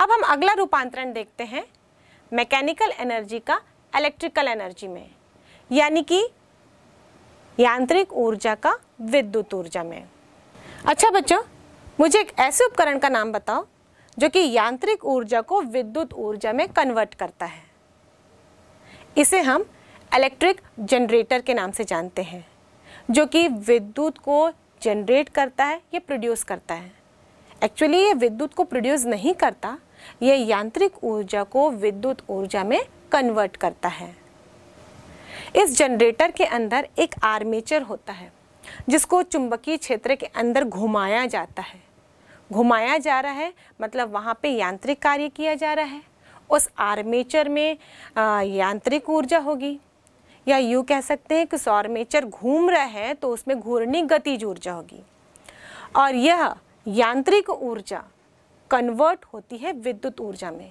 अब हम अगला रूपांतरण देखते हैं मैकेनिकल एनर्जी का इलेक्ट्रिकल एनर्जी में यानी कि यांत्रिक ऊर्जा का विद्युत ऊर्जा में अच्छा बच्चों मुझे एक ऐसे उपकरण का नाम बताओ जो कि यांत्रिक ऊर्जा को विद्युत ऊर्जा में कन्वर्ट करता है इसे हम इलेक्ट्रिक जनरेटर के नाम से जानते हैं जो कि विद्युत को जनरेट करता है या प्रोड्यूस करता है एक्चुअली ये विद्युत को प्रोड्यूस नहीं करता यह यांत्रिक ऊर्जा को विद्युत ऊर्जा में कन्वर्ट करता है इस जनरेटर के अंदर एक आर्मेचर होता है जिसको चुंबकीय क्षेत्र के अंदर घुमाया जाता है घुमाया जा रहा है मतलब वहाँ पे यांत्रिक कार्य किया जा रहा है उस आर्मेचर में यांत्रिक ऊर्जा होगी या यूँ कह सकते हैं कि सौरमेचर घूम रहा है तो उसमें घूर्णी गतिज ऊर्जा होगी और यह यांत्रिक ऊर्जा कन्वर्ट होती है विद्युत ऊर्जा में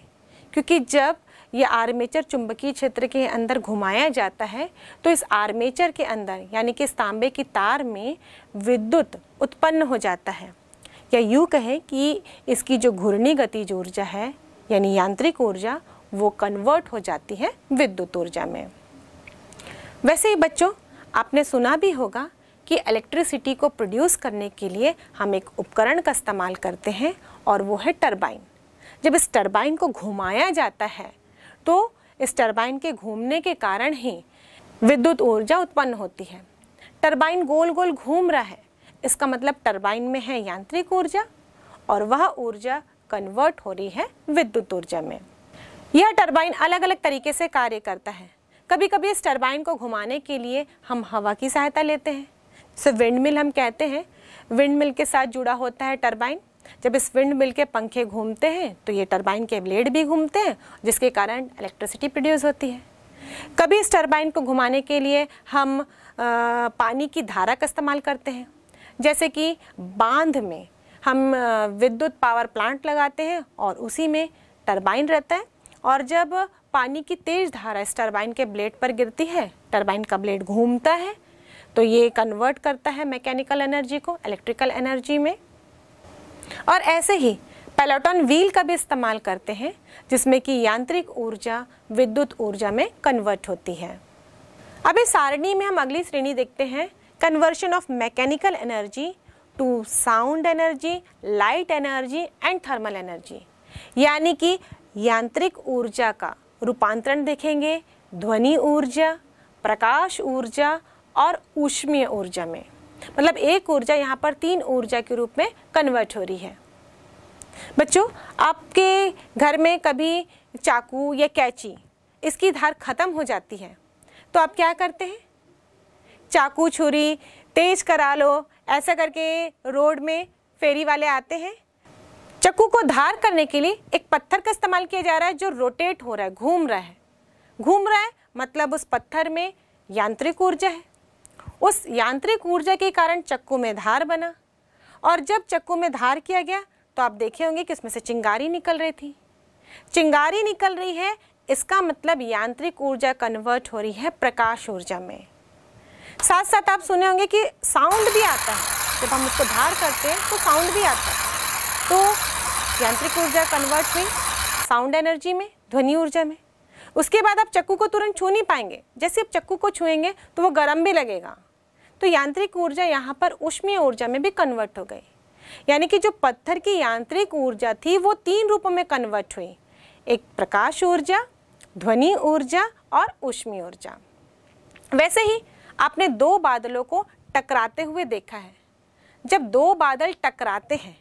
क्योंकि जब ये आर्मेचर चुंबकीय क्षेत्र के अंदर घुमाया जाता है तो इस आर्मेचर के अंदर यानी कि इस तांबे की तार में विद्युत उत्पन्न हो जाता है या यूँ कहें कि इसकी जो घूर्णी गतिज ऊर्जा है यानी यांत्रिक ऊर्जा वो कन्वर्ट हो जाती है विद्युत ऊर्जा में वैसे ही बच्चों आपने सुना भी होगा कि इलेक्ट्रिसिटी को प्रोड्यूस करने के लिए हम एक उपकरण का इस्तेमाल करते हैं और वो है टरबाइन जब इस टरबाइन को घुमाया जाता है तो इस टरबाइन के घूमने के कारण ही विद्युत ऊर्जा उत्पन्न होती है टरबाइन गोल गोल घूम रहा है इसका मतलब टरबाइन में है यांत्रिक ऊर्जा और वह ऊर्जा कन्वर्ट हो रही है विद्युत ऊर्जा में यह टरबाइन अलग अलग तरीके से कार्य करता है कभी कभी इस टरबाइन को घुमाने के लिए हम हवा की सहायता लेते हैं सो विंड मिल हम कहते हैं विंड मिल के साथ जुड़ा होता है टरबाइन जब इस विंड मिल के पंखे घूमते हैं तो ये टरबाइन के ब्लेड भी घूमते हैं जिसके कारण इलेक्ट्रिसिटी प्रोड्यूस होती है कभी इस टरबाइन को घुमाने के लिए हम आ, पानी की धारा का इस्तेमाल करते हैं जैसे कि बांध में हम विद्युत पावर प्लांट लगाते हैं और उसी में टरबाइन रहता है और जब पानी की तेज धारा इस टरबाइन के ब्लेड पर गिरती है टरबाइन का ब्लेड घूमता है तो ये कन्वर्ट करता है मैकेनिकल एनर्जी को इलेक्ट्रिकल एनर्जी में और ऐसे ही पेलोटॉन व्हील का भी इस्तेमाल करते हैं जिसमें कि यांत्रिक ऊर्जा विद्युत ऊर्जा में कन्वर्ट होती है अब इस सारणी में हम अगली श्रेणी देखते हैं conversion of mechanical energy to sound energy light energy and thermal energy यानी कि यांत्रिक ऊर्जा का रूपांतरण देखेंगे ध्वनि ऊर्जा प्रकाश ऊर्जा और ऊष्मीय ऊर्जा में मतलब एक ऊर्जा यहाँ पर तीन ऊर्जा के रूप में कन्वर्ट हो रही है बच्चों आपके घर में कभी चाकू या कैची इसकी धार ख़त्म हो जाती है तो आप क्या करते हैं चाकू छुरी तेज करा लो ऐसा करके रोड में फेरी वाले आते हैं चक्कू को धार करने के लिए एक पत्थर का इस्तेमाल किया जा रहा है जो रोटेट हो रहा है घूम रहा है घूम रहा है मतलब उस पत्थर में यांत्रिक ऊर्जा है उस यांत्रिक ऊर्जा के कारण चक्कू में धार बना और जब चक्कू में धार किया गया तो आप देखे होंगे कि इसमें से चिंगारी निकल रही थी चिंगारी निकल रही है इसका मतलब यांत्रिक ऊर्जा कन्वर्ट हो रही है प्रकाश ऊर्जा में साथ साथ आप सुने होंगे कि साउंड भी आता है जब हम उसको धार करते हैं तो साउंड भी आता है तो यांत्रिक ऊर्जा कन्वर्ट हुई साउंड एनर्जी में ध्वनि ऊर्जा में उसके बाद आप चक्कू को तुरंत छू नहीं पाएंगे जैसे आप चक्कू को छुएंगे तो वो गर्म भी लगेगा तो यांत्रिक ऊर्जा यहाँ पर उष्मीय ऊर्जा में भी कन्वर्ट हो गई यानी कि जो पत्थर की यांत्रिक ऊर्जा थी वो तीन रूपों में कन्वर्ट हुई एक प्रकाश ऊर्जा ध्वनि ऊर्जा और उष्मीय ऊर्जा वैसे ही आपने दो बादलों को टकराते हुए देखा है जब दो बादल टकराते हैं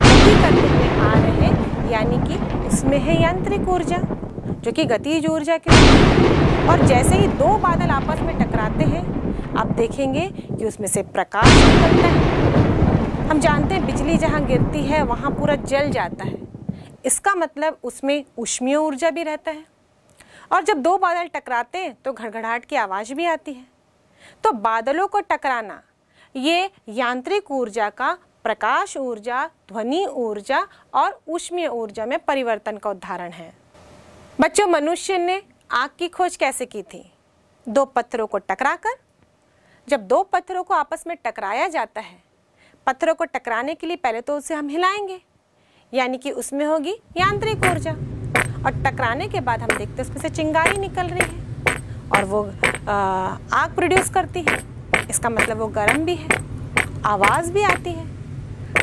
गति करते हुए आ रहे हैं यानी कि इसमें है यांत्रिक ऊर्जा जो कि गतिज ऊर्जा के और जैसे ही दो बादल आपस में टकराते हैं आप देखेंगे कि उसमें से प्रकाश निकलता है हम जानते हैं बिजली जहाँ गिरती है वहाँ पूरा जल जाता है इसका मतलब उसमें उष्मीय ऊर्जा भी रहता है और जब दो बादल टकराते हैं तो घड़घड़ाहट की आवाज़ भी आती है तो बादलों को टकराना ये यांत्रिक ऊर्जा का प्रकाश ऊर्जा ध्वनि ऊर्जा और उष्मीय ऊर्जा में परिवर्तन का उदाहरण है बच्चों मनुष्य ने आग की खोज कैसे की थी दो पत्थरों को टकराकर जब दो पत्थरों को आपस में टकराया जाता है पत्थरों को टकराने के लिए पहले तो उसे हम हिलाएंगे यानी कि उसमें होगी यांत्रिक ऊर्जा और टकराने के बाद हम देखते हैं उसमें से चिंगारी निकल रही है और वो आग प्रोड्यूस करती है इसका मतलब वो गर्म भी है आवाज़ भी आती है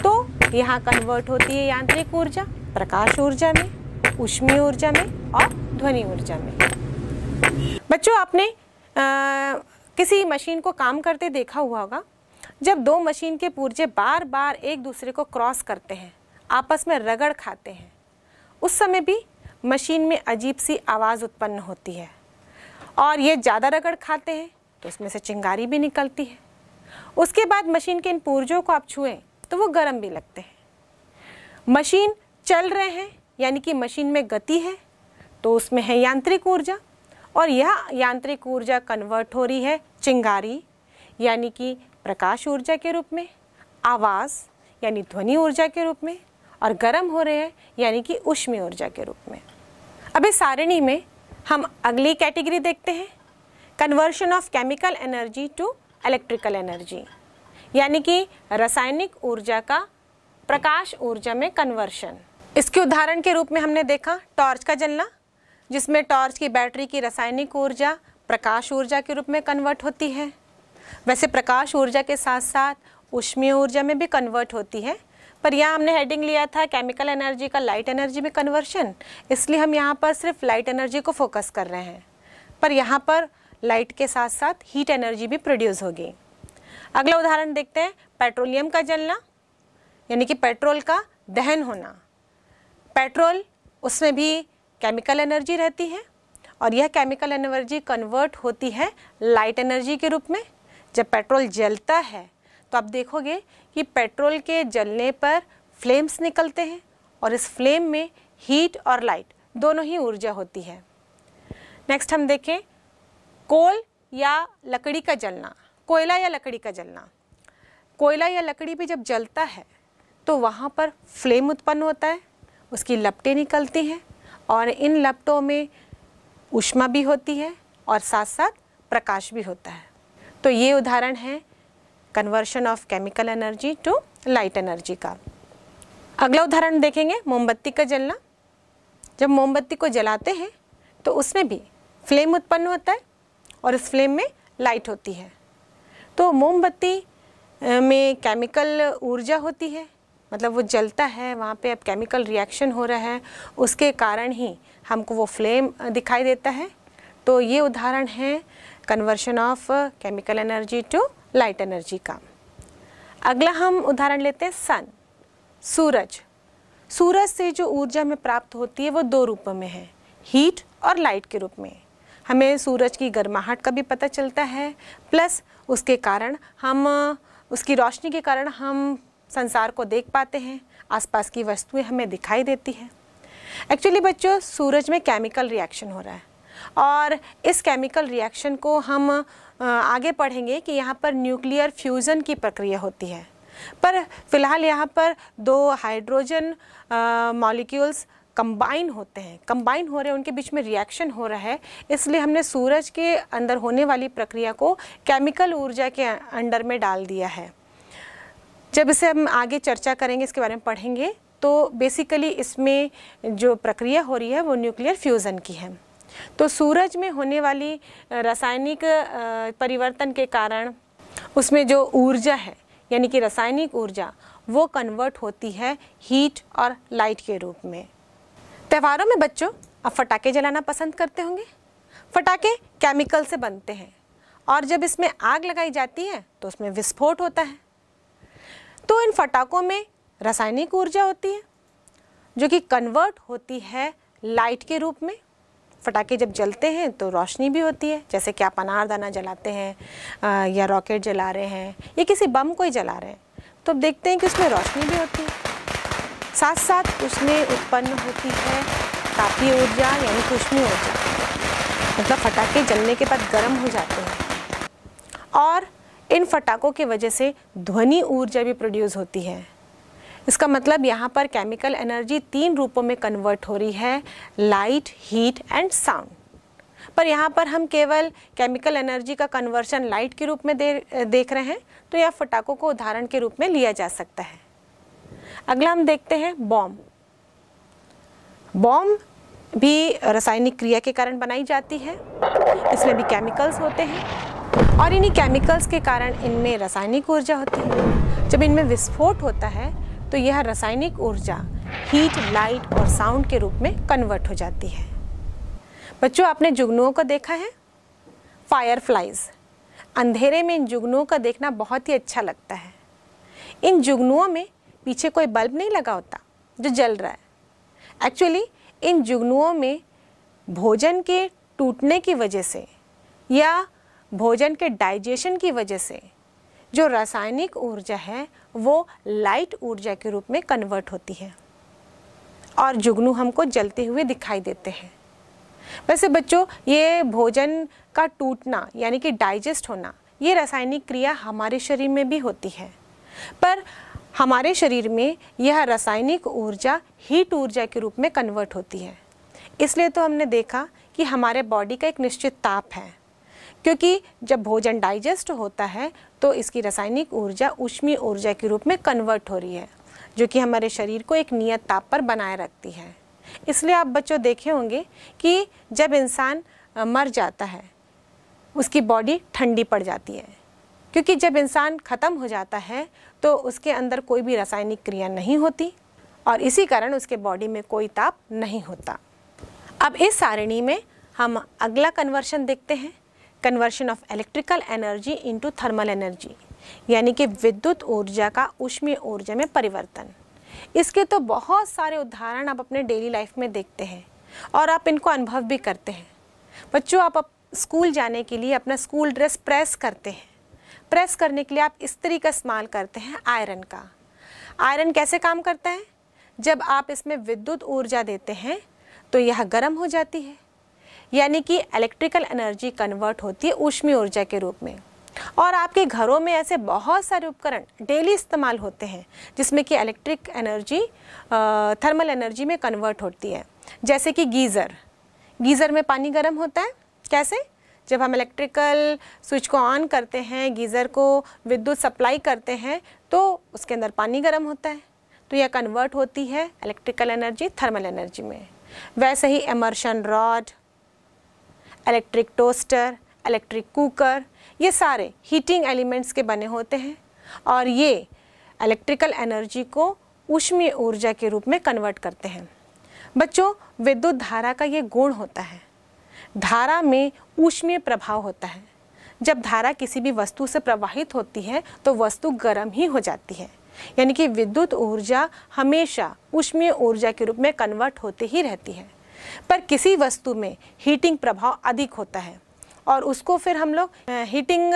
तो यहाँ कन्वर्ट होती है यांत्रिक ऊर्जा प्रकाश ऊर्जा में उष्मीय ऊर्जा में और ध्वनि ऊर्जा में बच्चों आपने आ, किसी मशीन को काम करते देखा हुआ होगा जब दो मशीन के पुर्जे बार बार एक दूसरे को क्रॉस करते हैं आपस में रगड़ खाते हैं उस समय भी मशीन में अजीब सी आवाज़ उत्पन्न होती है और ये ज़्यादा रगड़ खाते हैं तो उसमें से चिंगारी भी निकलती है उसके बाद मशीन के इन पुर्जों को आप छुएं तो वो गर्म भी लगते हैं मशीन चल रहे हैं यानी कि मशीन में गति है तो उसमें है यांत्रिक ऊर्जा और यह यांत्रिक ऊर्जा कन्वर्ट हो रही है चिंगारी यानी कि प्रकाश ऊर्जा के रूप में आवाज़ यानी ध्वनि ऊर्जा के रूप में और गर्म हो रहे हैं यानी कि उष्मी ऊर्जा के रूप में अब इस सारणी में हम अगली कैटेगरी देखते हैं conversion of chemical energy to electrical energy यानी कि रासायनिक ऊर्जा का प्रकाश ऊर्जा में कन्वर्शन इसके उदाहरण के रूप में हमने देखा टॉर्च का जलना जिसमें टॉर्च की बैटरी की रासायनिक ऊर्जा प्रकाश ऊर्जा के रूप में कन्वर्ट होती है वैसे प्रकाश ऊर्जा के साथ साथ उष्मीय ऊर्जा में भी कन्वर्ट होती है पर यहाँ हमने हेडिंग लिया था केमिकल एनर्जी का लाइट एनर्जी में कन्वर्शन इसलिए हम यहाँ पर सिर्फ लाइट एनर्जी को फोकस कर रहे हैं पर यहाँ पर लाइट के साथ साथ हीट एनर्जी भी प्रोड्यूस होगी अगला उदाहरण देखते हैं पेट्रोलियम का जलना यानी कि पेट्रोल का दहन होना पेट्रोल उसमें भी केमिकल एनर्जी रहती है और यह केमिकल एनर्जी कन्वर्ट होती है लाइट एनर्जी के रूप में जब पेट्रोल जलता है तो आप देखोगे कि पेट्रोल के जलने पर फ्लेम्स निकलते हैं और इस फ्लेम में हीट और लाइट दोनों ही ऊर्जा होती है नेक्स्ट हम देखें कोल या लकड़ी का जलना कोयला या लकड़ी का जलना कोयला या लकड़ी भी जब जलता है तो वहाँ पर फ्लेम उत्पन्न होता है उसकी लपटें निकलती हैं और इन लपटों में उष्मा भी होती है और साथ साथ प्रकाश भी होता है तो ये उदाहरण है conversion of chemical energy to light energy का अगला उदाहरण देखेंगे मोमबत्ती का जलना जब मोमबत्ती को जलाते हैं तो उसमें भी फ्लेम उत्पन्न होता है और उस फ्लेम में लाइट होती है तो मोमबत्ती में केमिकल ऊर्जा होती है मतलब वो जलता है वहाँ पे अब केमिकल रिएक्शन हो रहा है उसके कारण ही हमको वो फ्लेम दिखाई देता है तो ये उदाहरण है conversion of chemical energy to light energy का अगला हम उदाहरण लेते हैं सन सूरज सूरज से जो ऊर्जा हमें प्राप्त होती है वो दो रूपों में है हीट और लाइट के रूप में हमें सूरज की गर्माहट का भी पता चलता है प्लस उसके कारण हम उसकी रोशनी के कारण हम संसार को देख पाते हैं आसपास की वस्तुएं हमें दिखाई देती हैं एक्चुअली बच्चों सूरज में केमिकल रिएक्शन हो रहा है और इस केमिकल रिएक्शन को हम आगे पढ़ेंगे कि यहाँ पर न्यूक्लियर फ्यूज़न की प्रक्रिया होती है पर फिलहाल यहाँ पर दो हाइड्रोजन मॉलिक्यूल्स कंबाइन होते हैं कंबाइन हो रहे हैं उनके बीच में रिएक्शन हो रहा है इसलिए हमने सूरज के अंदर होने वाली प्रक्रिया को केमिकल ऊर्जा के अंडर में डाल दिया है जब इसे हम आगे चर्चा करेंगे इसके बारे में पढ़ेंगे तो बेसिकली इसमें जो प्रक्रिया हो रही है वो न्यूक्लियर फ्यूज़न की है तो सूरज में होने वाली रासायनिक परिवर्तन के कारण उसमें जो ऊर्जा है यानी कि रासायनिक ऊर्जा वो कन्वर्ट होती है हीट और लाइट के रूप में त्योहारों में बच्चों अब फटाके जलाना पसंद करते होंगे फटाके केमिकल से बनते हैं और जब इसमें आग लगाई जाती है तो उसमें विस्फोट होता है तो इन फटाकों में रासायनिक ऊर्जा होती है जो कि कन्वर्ट होती है लाइट के रूप में फटाके जब जलते हैं तो रोशनी भी होती है जैसे कि आप अनारदाना जलाते हैं या रॉकेट जला रहे हैं या किसी बम को ही जला रहे हैं तो अब देखते हैं कि उसमें रोशनी भी होती है साथ साथ उसमें उत्पन्न होती है तापीय ऊर्जा यानी खुशनी ऊर्जा मतलब फटाके जलने के बाद गर्म हो जाते हैं और इन फटाकों की वजह से ध्वनि ऊर्जा भी प्रोड्यूस होती है इसका मतलब यहाँ पर केमिकल एनर्जी तीन रूपों में कन्वर्ट हो रही है लाइट हीट एंड साउंड पर यहाँ पर हम केवल केमिकल एनर्जी का कन्वर्शन लाइट के रूप में दे देख रहे हैं तो यह फटाखों को उदाहरण के रूप में लिया जा सकता है अगला हम देखते हैं बॉम्ब बॉम्ब भी रासायनिक क्रिया के कारण बनाई जाती है इसमें भी केमिकल्स होते हैं और इन्हीं केमिकल्स के कारण इनमें रासायनिक ऊर्जा होती है जब इनमें विस्फोट होता है तो यह रासायनिक ऊर्जा हीट लाइट और साउंड के रूप में कन्वर्ट हो जाती है बच्चों आपने जुगनुओं को देखा है फायरफ्लाइज अंधेरे में इन जुगनुओं का देखना बहुत ही अच्छा लगता है इन जुगनुओं में पीछे कोई बल्ब नहीं लगा होता जो जल रहा है एक्चुअली इन जुगनुओं में भोजन के टूटने की वजह से या भोजन के डाइजेशन की वजह से जो रासायनिक ऊर्जा है वो लाइट ऊर्जा के रूप में कन्वर्ट होती है और जुगनू हमको जलते हुए दिखाई देते हैं वैसे बच्चों ये भोजन का टूटना यानी कि डाइजेस्ट होना ये रासायनिक क्रिया हमारे शरीर में भी होती है पर हमारे शरीर में यह रासायनिक ऊर्जा हीट ऊर्जा के रूप में कन्वर्ट होती है इसलिए तो हमने देखा कि हमारे बॉडी का एक निश्चित ताप है क्योंकि जब भोजन डाइजेस्ट होता है तो इसकी रासायनिक ऊर्जा ऊष्मीय ऊर्जा के रूप में कन्वर्ट हो रही है जो कि हमारे शरीर को एक नियत ताप पर बनाए रखती है इसलिए आप बच्चों देखे होंगे कि जब इंसान मर जाता है उसकी बॉडी ठंडी पड़ जाती है क्योंकि जब इंसान ख़त्म हो जाता है तो उसके अंदर कोई भी रासायनिक क्रिया नहीं होती और इसी कारण उसके बॉडी में कोई ताप नहीं होता अब इस सारणी में हम अगला कन्वर्शन देखते हैं conversion of electrical energy into thermal energy यानी कि विद्युत ऊर्जा का उष्मीय ऊर्जा में परिवर्तन इसके तो बहुत सारे उदाहरण आप अपने डेली लाइफ में देखते हैं और आप इनको अनुभव भी करते हैं बच्चों आप स्कूल जाने के लिए अपना स्कूल ड्रेस प्रेस करते हैं प्रेस करने के लिए आप इस्त्री का इस्तेमाल करते हैं आयरन का आयरन कैसे काम करता है जब आप इसमें विद्युत ऊर्जा देते हैं तो यह गर्म हो जाती है यानी कि इलेक्ट्रिकल एनर्जी कन्वर्ट होती है ऊष्मीय ऊर्जा के रूप में और आपके घरों में ऐसे बहुत सारे उपकरण डेली इस्तेमाल होते हैं जिसमें कि इलेक्ट्रिक एनर्जी थर्मल एनर्जी में कन्वर्ट होती है जैसे कि गीज़र गीज़र में पानी गर्म होता है कैसे जब हम इलेक्ट्रिकल स्विच को ऑन करते हैं गीज़र को विद्युत सप्लाई करते हैं तो उसके अंदर पानी गर्म होता है तो यह कन्वर्ट होती है इलेक्ट्रिकल एनर्जी थर्मल एनर्जी में वैसे ही immersion rod electric toaster electric cooker ये सारे हीटिंग एलिमेंट्स के बने होते हैं और ये इलेक्ट्रिकल एनर्जी को उष्मीय ऊर्जा के रूप में कन्वर्ट करते हैं बच्चों विद्युत धारा का ये गुण होता है धारा में ऊष्मीय प्रभाव होता है जब धारा किसी भी वस्तु से प्रवाहित होती है तो वस्तु गर्म ही हो जाती है यानी कि विद्युत ऊर्जा हमेशा उष्मीय ऊर्जा के रूप में कन्वर्ट होती ही रहती है पर किसी वस्तु में हीटिंग प्रभाव अधिक होता है और उसको फिर हम लोग हीटिंग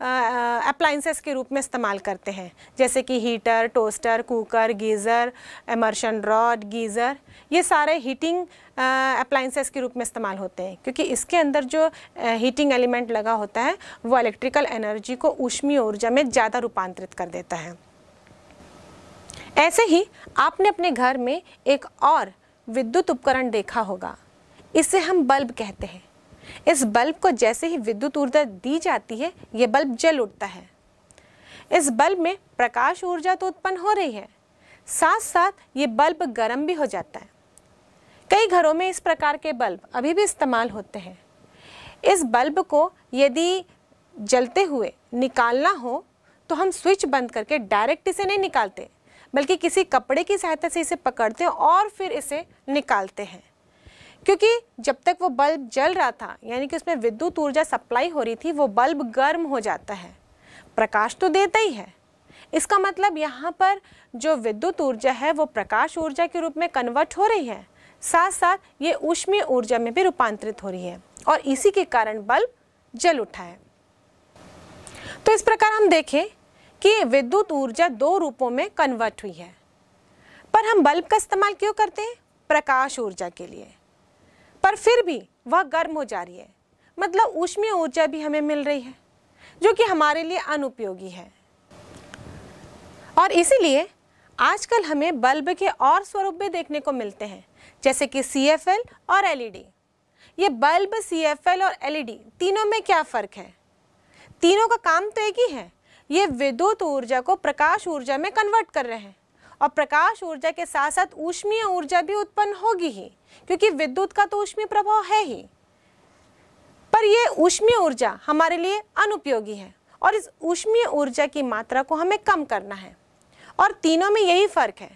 अप्लाइंसेस के रूप में इस्तेमाल करते हैं जैसे कि heater toaster cooker geyser immersion rod geyser ये सारे हीटिंग अप्लाइंसेस के रूप में इस्तेमाल होते हैं क्योंकि इसके अंदर जो हीटिंग एलिमेंट लगा होता है वो इलेक्ट्रिकल एनर्जी को ऊष्मीय ऊर्जा में ज़्यादा रूपांतरित कर देता है ऐसे ही आपने अपने घर में एक और विद्युत उपकरण देखा होगा इसे हम बल्ब कहते हैं इस बल्ब को जैसे ही विद्युत ऊर्जा दी जाती है ये बल्ब जल उठता है इस बल्ब में प्रकाश ऊर्जा तो उत्पन्न हो रही है साथ साथ ये बल्ब गर्म भी हो जाता है कई घरों में इस प्रकार के बल्ब अभी भी इस्तेमाल होते हैं इस बल्ब को यदि जलते हुए निकालना हो तो हम स्विच बंद करके डायरेक्ट इसे नहीं निकालते बल्कि किसी कपड़े की सहायता से इसे पकड़ते हैं और फिर इसे निकालते हैं क्योंकि जब तक वो बल्ब जल रहा था यानी कि उसमें विद्युत ऊर्जा सप्लाई हो रही थी वो बल्ब गर्म हो जाता है प्रकाश तो देता ही है इसका मतलब यहाँ पर जो विद्युत ऊर्जा है वो प्रकाश ऊर्जा के रूप में कन्वर्ट हो रही है साथ साथ ये ऊष्मीय ऊर्जा में भी रूपांतरित हो रही है और इसी के कारण बल्ब जल उठा है तो इस प्रकार हम देखें कि विद्युत ऊर्जा दो रूपों में कन्वर्ट हुई है पर हम बल्ब का इस्तेमाल क्यों करते हैं प्रकाश ऊर्जा के लिए पर फिर भी वह गर्म हो जा रही है मतलब ऊष्मीय ऊर्जा भी हमें मिल रही है जो कि हमारे लिए अनुपयोगी है और इसीलिए आजकल हमें बल्ब के और स्वरूप भी देखने को मिलते हैं जैसे कि सी और एल e ये बल्ब सी और एल e तीनों में क्या फ़र्क है तीनों का काम तो एक ही है ये विद्युत ऊर्जा को प्रकाश ऊर्जा में कन्वर्ट कर रहे हैं और प्रकाश ऊर्जा के साथ साथ ऊष्मीय ऊर्जा भी उत्पन्न होगी ही क्योंकि विद्युत का तो ऊष्मीय प्रभाव है ही पर यह ऊष्मीय ऊर्जा हमारे लिए अनुपयोगी है और इस ऊष्मीय ऊर्जा की मात्रा को हमें कम करना है और तीनों में यही फर्क है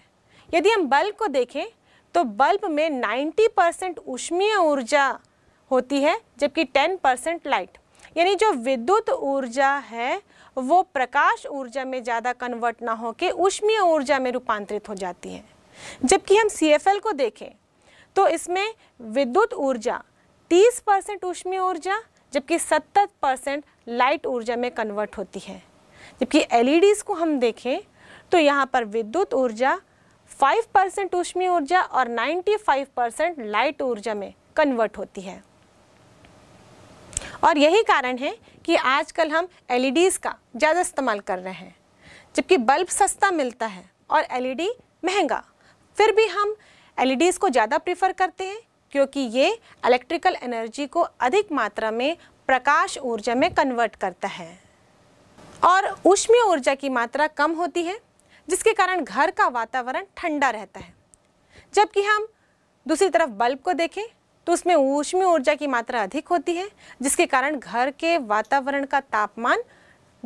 यदि हम बल्ब को देखें तो बल्ब में 90 परसेंट ऊष्मीय ऊर्जा होती है जबकि 10 परसेंट लाइट यानी जो विद्युत ऊर्जा है वो प्रकाश ऊर्जा में ज़्यादा कन्वर्ट ना होकर उष्मीय ऊर्जा में रूपांतरित हो जाती है जबकि हम सी को देखें तो इसमें विद्युत ऊर्जा 30 परसेंट उष्मीय ऊर्जा जबकि 70 परसेंट लाइट ऊर्जा में कन्वर्ट होती है जबकि डीज e को हम देखें तो यहाँ पर विद्युत ऊर्जा 5 परसेंट उष्मीय ऊर्जा और 95 परसेंट लाइट ऊर्जा में कन्वर्ट होती है और यही कारण है कि आजकल हम एल का ज़्यादा इस्तेमाल कर रहे हैं जबकि बल्ब सस्ता मिलता है और एल महंगा फिर भी हम एल को ज़्यादा प्रीफर करते हैं क्योंकि ये इलेक्ट्रिकल एनर्जी को अधिक मात्रा में प्रकाश ऊर्जा में कन्वर्ट करता है और उष्मीय ऊर्जा की मात्रा कम होती है जिसके कारण घर का वातावरण ठंडा रहता है जबकि हम दूसरी तरफ बल्ब को देखें तो उसमें ऊष्मीय ऊर्जा की मात्रा अधिक होती है जिसके कारण घर के वातावरण का तापमान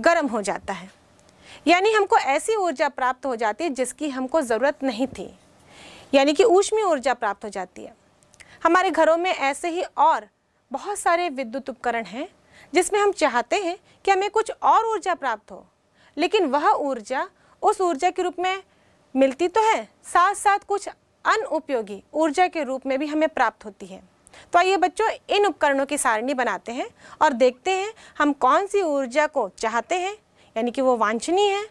गर्म हो जाता है यानी हमको ऐसी ऊर्जा प्राप्त हो जाती है जिसकी हमको ज़रूरत नहीं थी यानी कि ऊष्मीय ऊर्जा प्राप्त हो जाती है हमारे घरों में ऐसे ही और बहुत सारे विद्युत उपकरण हैं जिसमें हम चाहते हैं कि हमें कुछ और ऊर्जा प्राप्त हो लेकिन वह ऊर्जा उस ऊर्जा के रूप में मिलती तो है साथ साथ कुछ अनुपयोगी ऊर्जा के रूप में भी हमें प्राप्त होती है तो आइए बच्चों इन उपकरणों की सारणी बनाते हैं और देखते हैं हम कौन सी ऊर्जा को चाहते हैं यानी कि वो वांछनीय है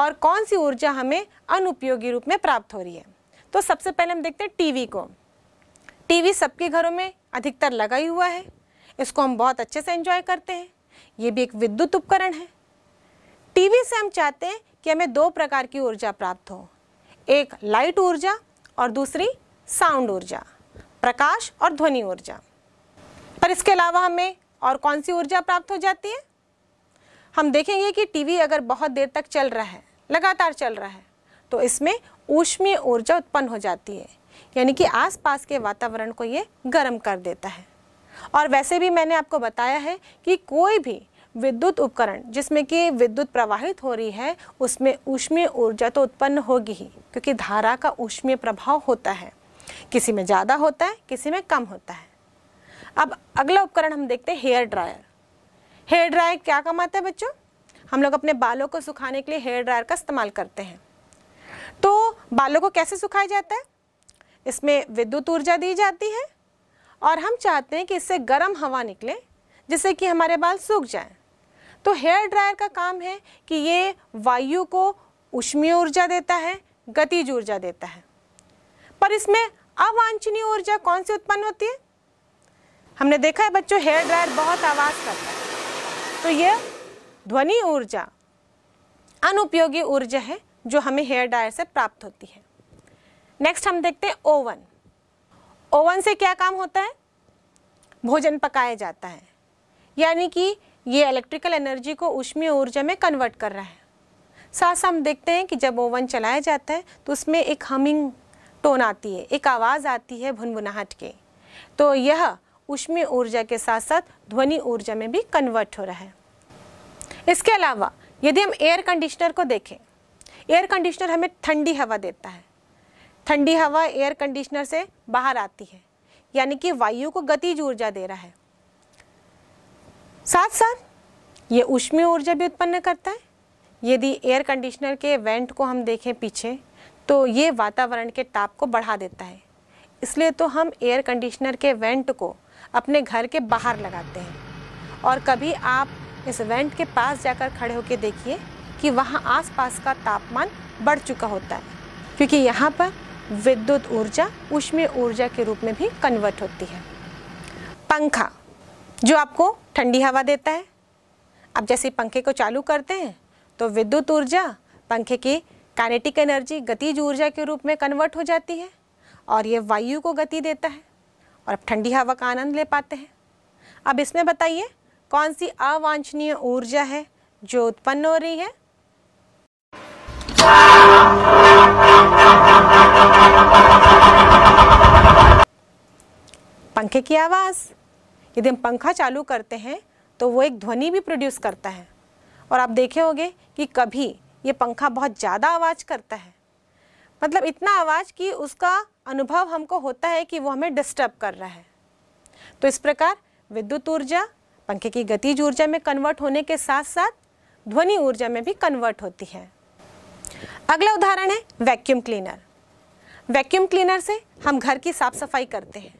और कौन सी ऊर्जा हमें अनुपयोगी रूप में प्राप्त हो रही है तो सबसे पहले हम देखते हैं टीवी को टीवी सबके घरों में अधिकतर लगा ही हुआ है इसको हम बहुत अच्छे से एंजॉय करते हैं ये भी एक विद्युत उपकरण है टीवी से हम चाहते हैं कि हमें दो प्रकार की ऊर्जा प्राप्त हो एक लाइट ऊर्जा और दूसरी साउंड ऊर्जा प्रकाश और ध्वनि ऊर्जा पर इसके अलावा हमें और कौन सी ऊर्जा प्राप्त हो जाती है हम देखेंगे कि टीवी अगर बहुत देर तक चल रहा है लगातार चल रहा है तो इसमें ऊष्मीय ऊर्जा उत्पन्न हो जाती है यानी कि आसपास के वातावरण को ये गर्म कर देता है और वैसे भी मैंने आपको बताया है कि कोई भी विद्युत उपकरण जिसमें कि विद्युत प्रवाहित हो रही है उसमें ऊष्मीय ऊर्जा तो उत्पन्न होगी ही क्योंकि धारा का ऊष्मीय प्रभाव होता है किसी में ज़्यादा होता है किसी में कम होता है अब अगला उपकरण हम देखते हैं हेयर ड्रायर हेयर ड्रायर क्या कमाता है बच्चों हम लोग अपने बालों को सुखाने के लिए हेयर ड्रायर का इस्तेमाल करते हैं तो बालों को कैसे सुखाया जाता है इसमें विद्युत ऊर्जा दी जाती है और हम चाहते हैं कि इससे गर्म हवा निकले जिससे कि हमारे बाल सूख जाएं तो हेयर ड्रायर का काम है कि ये वायु को उष्मीय ऊर्जा देता है गतिज ऊर्जा देता है पर इसमें अवांछनीय ऊर्जा कौन सी उत्पन्न होती है हमने देखा है बच्चों हेयर ड्रायर बहुत आवाज़ करता है तो यह ध्वनि ऊर्जा अनुपयोगी ऊर्जा है जो हमें हेयर ड्रायर से प्राप्त होती है नेक्स्ट हम देखते हैं ओवन ओवन से क्या काम होता है भोजन पकाया जाता है यानी कि ये इलेक्ट्रिकल एनर्जी को उष्मीय ऊर्जा में कन्वर्ट कर रहा है साथ साथ हम देखते हैं कि जब ओवन चलाया जाता है तो उसमें एक हमिंग टोन आती है एक आवाज़ आती है भुनभुनाहट के तो यह उष्मीय ऊर्जा के साथ साथ ध्वनि ऊर्जा में भी कन्वर्ट हो रहा है इसके अलावा यदि हम एयर कंडीशनर को देखें एयर कंडीशनर हमें ठंडी हवा देता है ठंडी हवा एयर कंडीशनर से बाहर आती है यानी कि वायु को गतिज ऊर्जा दे रहा है साथ साथ ये उष्मीय ऊर्जा भी उत्पन्न करता है यदि एयर कंडीशनर के वेंट को हम देखें पीछे तो ये वातावरण के ताप को बढ़ा देता है इसलिए तो हम एयर कंडीशनर के वेंट को अपने घर के बाहर लगाते हैं और कभी आप इस वेंट के पास जाकर खड़े होकर देखिए कि वहाँ आसपास का तापमान बढ़ चुका होता है क्योंकि यहाँ पर विद्युत ऊर्जा उष्मीय ऊर्जा के रूप में भी कन्वर्ट होती है पंखा जो आपको ठंडी हवा देता है अब जैसे पंखे को चालू करते हैं तो विद्युत ऊर्जा पंखे की काइनेटिक एनर्जी गतिज ऊर्जा के रूप में कन्वर्ट हो जाती है और ये वायु को गति देता है और अब ठंडी हवा का आनंद ले पाते हैं अब इसमें बताइए कौन सी अवांछनीय ऊर्जा है जो उत्पन्न हो रही है पंखे की आवाज़ यदि हम पंखा चालू करते हैं तो वो एक ध्वनि भी प्रोड्यूस करता है और आप देखे होंगे कि कभी ये पंखा बहुत ज़्यादा आवाज़ करता है मतलब इतना आवाज़ कि उसका अनुभव हमको होता है कि वो हमें डिस्टर्ब कर रहा है तो इस प्रकार विद्युत ऊर्जा पंखे की गतिज ऊर्जा में कन्वर्ट होने के साथ साथ ध्वनि ऊर्जा में भी कन्वर्ट होती है अगला उदाहरण है वैक्यूम क्लीनर वैक्यूम क्लीनर से हम घर की साफ सफाई करते हैं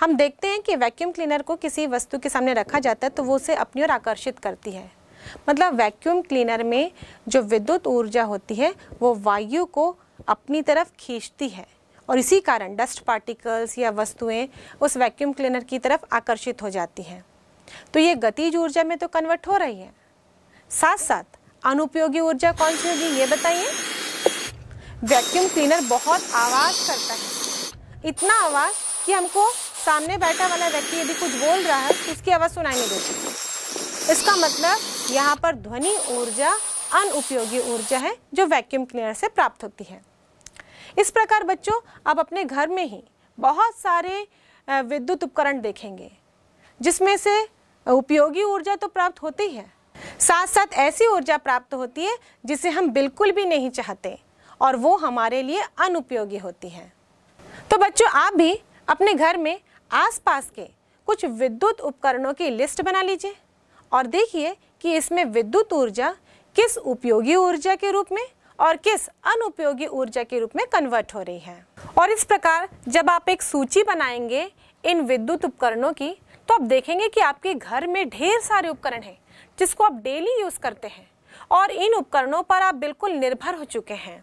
हम देखते हैं कि वैक्यूम क्लीनर को किसी वस्तु के सामने रखा जाता है तो वो उसे अपनी ओर आकर्षित करती है मतलब वैक्यूम क्लीनर में जो विद्युत ऊर्जा होती है वो वायु को अपनी तरफ खींचती है और इसी कारण डस्ट पार्टिकल्स या वस्तुएं उस वैक्यूम क्लीनर की तरफ आकर्षित हो जाती हैं तो ये गतिज ऊर्जा में तो कन्वर्ट हो रही है साथ साथ अनुपयोगी ऊर्जा कौन सी होगी ये बताइए वैक्यूम क्लीनर बहुत आवाज़ करता है इतना आवाज़ कि हमको सामने बैठा वाला व्यक्ति यदि कुछ बोल रहा है तो उसकी आवाज़ सुनाई नहीं देती इसका मतलब यहाँ पर ध्वनि ऊर्जा अनुपयोगी ऊर्जा है जो वैक्यूम क्लीनर से प्राप्त होती है इस प्रकार बच्चों आप अपने घर में ही बहुत सारे विद्युत उपकरण देखेंगे जिसमें से उपयोगी ऊर्जा तो प्राप्त होती है साथ साथ ऐसी ऊर्जा प्राप्त होती है जिसे हम बिल्कुल भी नहीं चाहते और वो हमारे लिए अनुपयोगी होती है तो बच्चों आप भी अपने घर में आसपास के कुछ विद्युत उपकरणों की लिस्ट बना लीजिए और देखिए कि इसमें विद्युत ऊर्जा किस उपयोगी ऊर्जा के रूप में और किस अनुपयोगी ऊर्जा के रूप में कन्वर्ट हो रही है और इस प्रकार जब आप एक सूची बनाएंगे इन विद्युत उपकरणों की तो आप देखेंगे कि आपके घर में ढेर सारे उपकरण हैं जिसको आप डेली यूज़ करते हैं और इन उपकरणों पर आप बिल्कुल निर्भर हो चुके हैं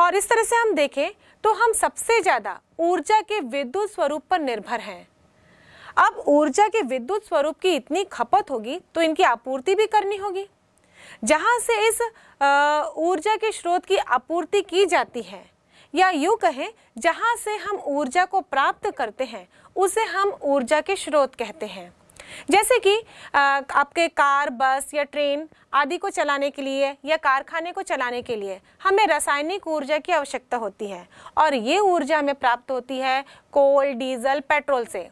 और इस तरह से हम देखें तो हम सबसे ज़्यादा ऊर्जा के विद्युत स्वरूप पर निर्भर हैं अब ऊर्जा के विद्युत स्वरूप की इतनी खपत होगी तो इनकी आपूर्ति भी करनी होगी जहां से इस ऊर्जा के स्रोत की आपूर्ति की जाती है या यू कहें जहां से हम ऊर्जा को प्राप्त करते हैं उसे हम ऊर्जा के स्रोत कहते हैं जैसे कि आपके कार बस या ट्रेन आदि को चलाने के लिए या कारखाने को चलाने के लिए हमें रासायनिक ऊर्जा की आवश्यकता होती है और ये ऊर्जा हमें प्राप्त होती है कोल डीजल पेट्रोल से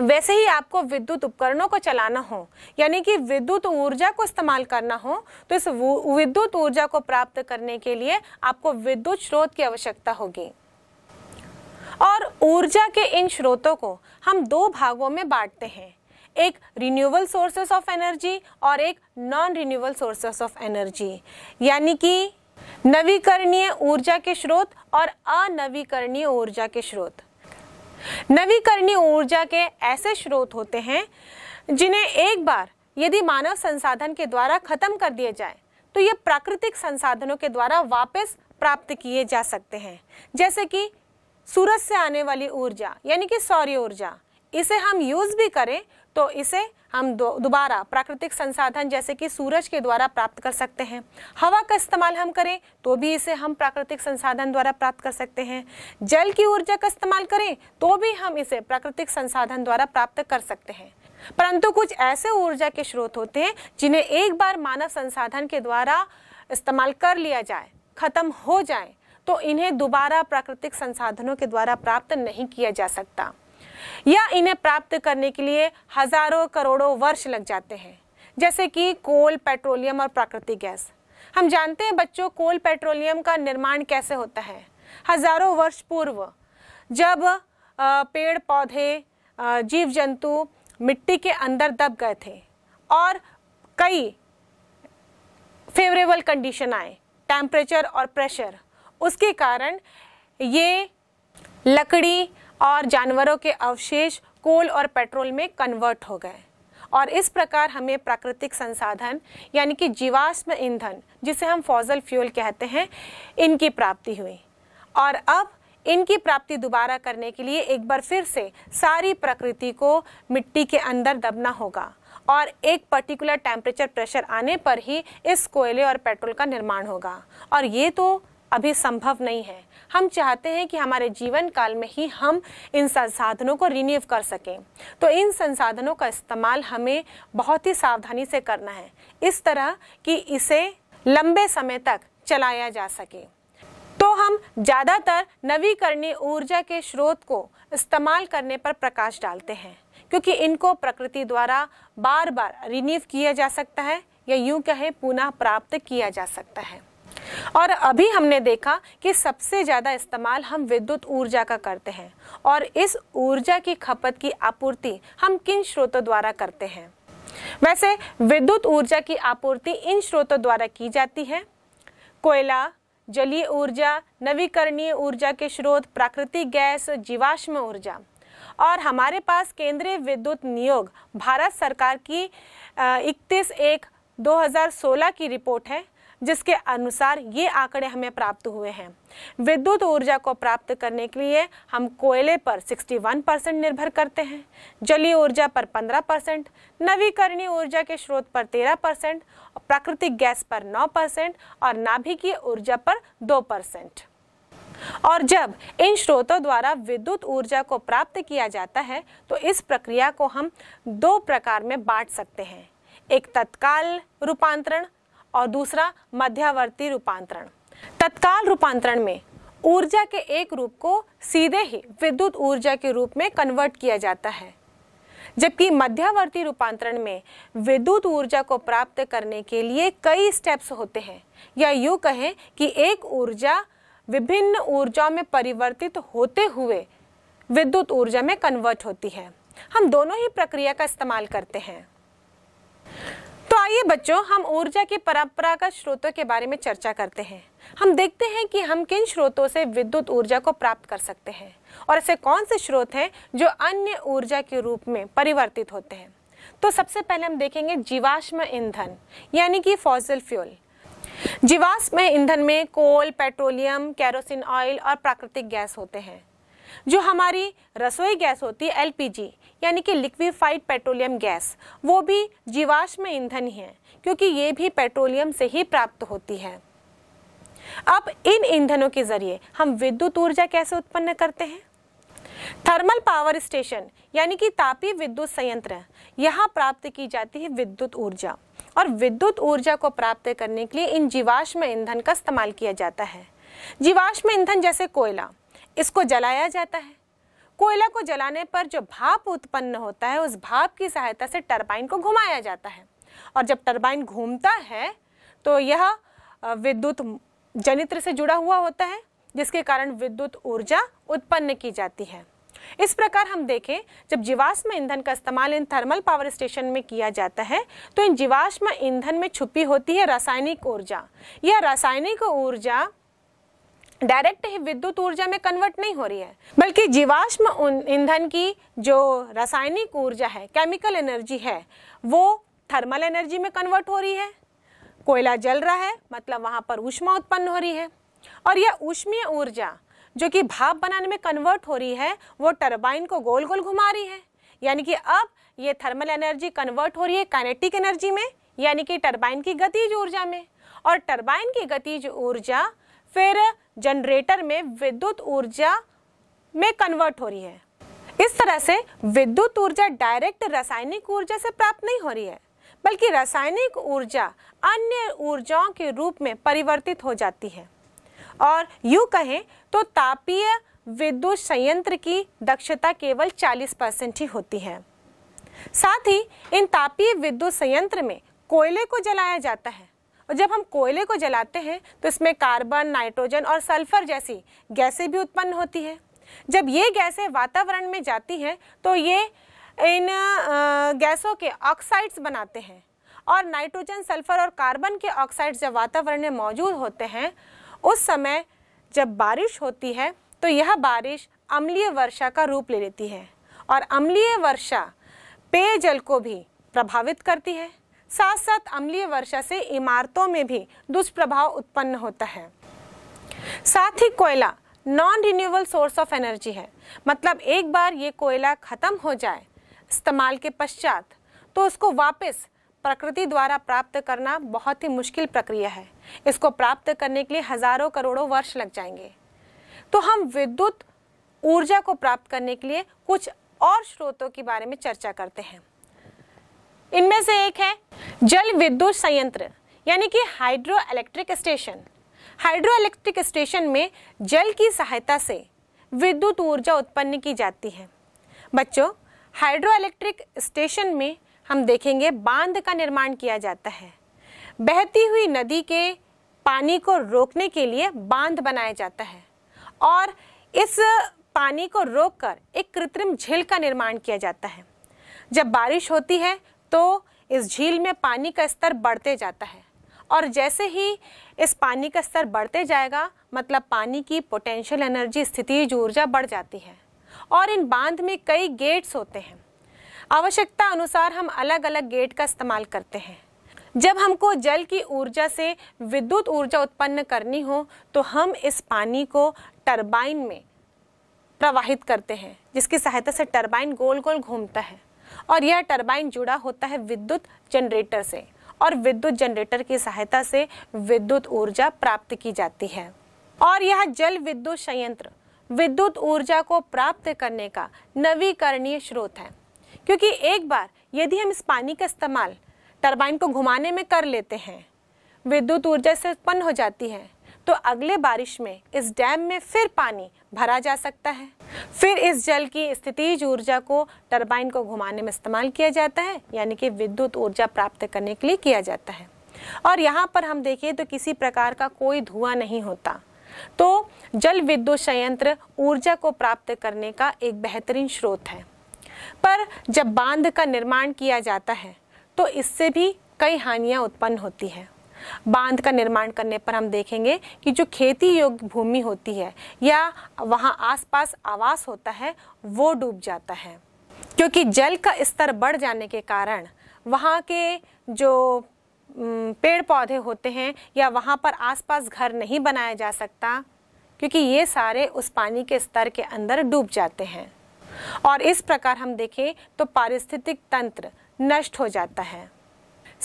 वैसे ही आपको विद्युत उपकरणों को चलाना हो यानी कि विद्युत ऊर्जा को इस्तेमाल करना हो तो इस विद्युत ऊर्जा को प्राप्त करने के लिए आपको विद्युत स्रोत की आवश्यकता होगी और ऊर्जा के इन स्रोतों को हम दो भागों में बांटते हैं एक रिन्यूएबल सोर्सेस ऑफ एनर्जी और एक non renewable sources of energy यानी कि नवीकरणीय ऊर्जा के स्रोत और अनवीकरणीय ऊर्जा के स्रोत नवीकरणीय ऊर्जा के ऐसे स्रोत होते हैं जिन्हें एक बार यदि मानव संसाधन के द्वारा खत्म कर दिए जाए तो ये प्राकृतिक संसाधनों के द्वारा वापस प्राप्त किए जा सकते हैं जैसे कि सूरज से आने वाली ऊर्जा यानी कि सौर्य ऊर्जा इसे हम यूज़ भी करें तो इसे हम दोबारा प्राकृतिक संसाधन जैसे कि सूरज के द्वारा प्राप्त कर सकते हैं हवा का इस्तेमाल हम करें तो भी इसे हम प्राकृतिक संसाधन द्वारा प्राप्त कर सकते हैं जल की ऊर्जा का इस्तेमाल करें तो भी हम इसे प्राकृतिक संसाधन द्वारा प्राप्त कर सकते हैं परंतु कुछ ऐसे ऊर्जा के स्रोत होते हैं जिन्हें एक बार मानव संसाधन के द्वारा इस्तेमाल कर लिया जाए खत्म हो जाए तो इन्हें दोबारा प्राकृतिक संसाधनों के द्वारा प्राप्त नहीं किया जा सकता या इन्हें प्राप्त करने के लिए हजारों करोड़ों वर्ष लग जाते हैं जैसे कि कोल पेट्रोलियम और प्राकृतिक गैस हम जानते हैं बच्चों कोल पेट्रोलियम का निर्माण कैसे होता है हजारों वर्ष पूर्व जब पेड़ पौधे जीव जंतु मिट्टी के अंदर दब गए थे और कई फेवरेबल कंडीशन आए टेम्परेचर और प्रेशर उसके कारण ये लकड़ी और जानवरों के अवशेष कोल और पेट्रोल में कन्वर्ट हो गए और इस प्रकार हमें प्राकृतिक संसाधन यानी कि जीवाश्म ईंधन जिसे हम फॉजल फ्यूल कहते हैं इनकी प्राप्ति हुई और अब इनकी प्राप्ति दोबारा करने के लिए एक बार फिर से सारी प्रकृति को मिट्टी के अंदर दबना होगा और एक पर्टिकुलर टेम्परेचर प्रेशर आने पर ही इस कोयले और पेट्रोल का निर्माण होगा और ये तो अभी संभव नहीं है हम चाहते हैं कि हमारे जीवन काल में ही हम इन संसाधनों को रिन्यूव कर सकें तो इन संसाधनों का इस्तेमाल हमें बहुत ही सावधानी से करना है इस तरह कि इसे लंबे समय तक चलाया जा सके तो हम ज़्यादातर नवीकरणीय ऊर्जा के स्रोत को इस्तेमाल करने पर प्रकाश डालते हैं क्योंकि इनको प्रकृति द्वारा बार बार रिन्यूव किया जा सकता है या यूं कहें पुनः प्राप्त किया जा सकता है और अभी हमने देखा कि सबसे ज़्यादा इस्तेमाल हम विद्युत ऊर्जा का करते हैं और इस ऊर्जा की खपत की आपूर्ति हम किन स्रोतों द्वारा करते हैं वैसे विद्युत ऊर्जा की आपूर्ति इन स्रोतों द्वारा की जाती है कोयला जलीय ऊर्जा नवीकरणीय ऊर्जा के स्रोत प्राकृतिक गैस जीवाश्म ऊर्जा और हमारे पास केंद्रीय विद्युत नियोग भारत सरकार की इकतीस एक 2016 की रिपोर्ट है जिसके अनुसार ये आंकड़े हमें प्राप्त हुए हैं विद्युत ऊर्जा को प्राप्त करने के लिए हम कोयले पर 61 परसेंट निर्भर करते हैं जलीय ऊर्जा पर 15 परसेंट नवीकरणीय ऊर्जा के स्रोत पर 13 परसेंट प्राकृतिक गैस पर 9 परसेंट और नाभिकीय ऊर्जा पर 2 परसेंट और जब इन स्रोतों द्वारा विद्युत ऊर्जा को प्राप्त किया जाता है तो इस प्रक्रिया को हम दो प्रकार में बांट सकते हैं एक तत्काल रूपांतरण और दूसरा मध्यावर्ती रूपांतरण तत्काल रूपांतरण में ऊर्जा के एक रूप को सीधे ही विद्युत ऊर्जा के रूप में कन्वर्ट किया जाता है जबकि मध्यवर्ती रूपांतरण में विद्युत ऊर्जा को प्राप्त करने के लिए कई स्टेप्स होते हैं या यूँ कहें कि एक ऊर्जा विभिन्न ऊर्जा में परिवर्तित होते हुए विद्युत ऊर्जा में कन्वर्ट होती है हम दोनों ही प्रक्रिया का इस्तेमाल करते हैं तो आइए बच्चों हम ऊर्जा की परंपरागत स्रोतों के बारे में चर्चा करते हैं हम देखते हैं कि हम किन स्रोतों से विद्युत ऊर्जा को प्राप्त कर सकते हैं और ऐसे कौन से स्रोत हैं जो अन्य ऊर्जा के रूप में परिवर्तित होते हैं तो सबसे पहले हम देखेंगे जीवाश्म ईंधन यानी कि फॉसिल फ्यूल जीवाश्म ईंधन में कोल पेट्रोलियम कैरोसिन ऑयल और प्राकृतिक गैस होते हैं जो हमारी रसोई गैस होती है एलपीजी यानी कि लिक्विफाइड पेट्रोलियम गैस वो भी जीवाश्म ईंधन ही है क्योंकि ये भी पेट्रोलियम से ही प्राप्त होती है अब इन ईंधनों के जरिए हम विद्युत ऊर्जा कैसे उत्पन्न करते हैं थर्मल पावर स्टेशन यानी कि तापी विद्युत संयंत्र यहाँ प्राप्त की जाती है विद्युत ऊर्जा और विद्युत ऊर्जा को प्राप्त करने के लिए इन जीवाश्म ईंधन का इस्तेमाल किया जाता है जीवाश्म ईंधन जैसे कोयला इसको जलाया जाता है कोयला को जलाने पर जो भाप उत्पन्न होता है उस भाप की सहायता से टरबाइन को घुमाया जाता है और जब टरबाइन घूमता है तो यह विद्युत जनित्र से जुड़ा हुआ होता है जिसके कारण विद्युत ऊर्जा उत्पन्न की जाती है इस प्रकार हम देखें जब जीवाश्म ईंधन का इस्तेमाल इन थर्मल पावर स्टेशन में किया जाता है तो इन जीवाश्म ईंधन में छुपी होती है रासायनिक ऊर्जा यह रासायनिक ऊर्जा डायरेक्ट ही विद्युत ऊर्जा में कन्वर्ट नहीं हो रही है बल्कि जीवाश्म ईंधन की जो रासायनिक ऊर्जा है केमिकल एनर्जी है वो थर्मल एनर्जी में कन्वर्ट हो रही है कोयला जल रहा है मतलब वहाँ पर ऊष्मा उत्पन्न हो रही है और यह ऊष्मीय ऊर्जा जो कि भाप बनाने में कन्वर्ट हो रही है वो टर्बाइन को गोल गोल घुमा रही है यानी कि अब ये थर्मल एनर्जी कन्वर्ट हो रही है काइनेटिक एनर्जी में यानी कि टर्बाइन की गतिज ऊर्जा में और टर्बाइन की गतिज ऊर्जा फिर जनरेटर में विद्युत ऊर्जा में कन्वर्ट हो रही है इस तरह से विद्युत ऊर्जा डायरेक्ट रासायनिक ऊर्जा से प्राप्त नहीं हो रही है बल्कि रासायनिक ऊर्जा अन्य ऊर्जाओं के रूप में परिवर्तित हो जाती है और यूँ कहें तो तापीय विद्युत संयंत्र की दक्षता केवल 40 परसेंट ही होती है साथ ही इन तापीय विद्युत संयंत्र में कोयले को जलाया जाता है और जब हम कोयले को जलाते हैं तो इसमें कार्बन नाइट्रोजन और सल्फर जैसी गैसें भी उत्पन्न होती है जब ये गैसें वातावरण में जाती हैं तो ये इन गैसों के ऑक्साइड्स बनाते हैं और नाइट्रोजन सल्फर और कार्बन के ऑक्साइड्स जब वातावरण में मौजूद होते हैं उस समय जब बारिश होती है तो यह बारिश अम्लीय वर्षा का रूप ले लेती है और अम्लीय वर्षा पेयजल को भी प्रभावित करती है साथ साथ अम्लीय वर्षा से इमारतों में भी दुष्प्रभाव उत्पन्न होता है साथ ही कोयला non renewable source of energy है मतलब एक बार ये कोयला खत्म हो जाए इस्तेमाल के पश्चात तो उसको वापस प्रकृति द्वारा प्राप्त करना बहुत ही मुश्किल प्रक्रिया है इसको प्राप्त करने के लिए हजारों करोड़ों वर्ष लग जाएंगे तो हम विद्युत ऊर्जा को प्राप्त करने के लिए कुछ और स्रोतों के बारे में चर्चा करते हैं इनमें से एक है जल विद्युत संयंत्र यानी कि hydroelectric station hydroelectric station में जल की सहायता से विद्युत ऊर्जा उत्पन्न की जाती है बच्चों हाइड्रो इलेक्ट्रिक स्टेशन में हम देखेंगे बांध का निर्माण किया जाता है बहती हुई नदी के पानी को रोकने के लिए बांध बनाया जाता है और इस पानी को रोककर एक कृत्रिम झील का निर्माण किया जाता है जब बारिश होती है तो इस झील में पानी का स्तर बढ़ते जाता है और जैसे ही इस पानी का स्तर बढ़ते जाएगा मतलब पानी की पोटेंशियल एनर्जी स्थितिज ऊर्जा बढ़ जाती है और इन बांध में कई गेट्स होते हैं आवश्यकता अनुसार हम अलग अलग गेट का इस्तेमाल करते हैं जब हमको जल की ऊर्जा से विद्युत ऊर्जा उत्पन्न करनी हो तो हम इस पानी को टरबाइन में प्रवाहित करते हैं जिसकी सहायता से टरबाइन गोल गोल घूमता है और यह टरबाइन जुड़ा होता है विद्युत जनरेटर से और विद्युत जनरेटर की सहायता से विद्युत ऊर्जा प्राप्त की जाती है और यह जल विद्युत संयंत्र विद्युत ऊर्जा को प्राप्त करने का नवीकरणीय स्रोत है क्योंकि एक बार यदि हम इस पानी का इस्तेमाल टरबाइन को घुमाने में कर लेते हैं विद्युत ऊर्जा से उत्पन्न हो जाती है तो अगले बारिश में इस डैम में फिर पानी भरा जा सकता है फिर इस जल की स्थितिज ऊर्जा को टरबाइन को घुमाने में इस्तेमाल किया जाता है यानी कि विद्युत ऊर्जा प्राप्त करने के लिए किया जाता है और यहाँ पर हम देखें तो किसी प्रकार का कोई धुआं नहीं होता तो जल विद्युत संयंत्र ऊर्जा को प्राप्त करने का एक बेहतरीन स्रोत है पर जब बांध का निर्माण किया जाता है तो इससे भी कई हानियां उत्पन्न होती हैं बांध का निर्माण करने पर हम देखेंगे कि जो खेती योग्य भूमि होती है या वहाँ आसपास आवास होता है वो डूब जाता है क्योंकि जल का स्तर बढ़ जाने के कारण वहाँ के जो पेड़ पौधे होते हैं या वहाँ पर आसपास घर नहीं बनाया जा सकता क्योंकि ये सारे उस पानी के स्तर के अंदर डूब जाते हैं और इस प्रकार हम देखें तो पारिस्थितिक तंत्र नष्ट हो जाता है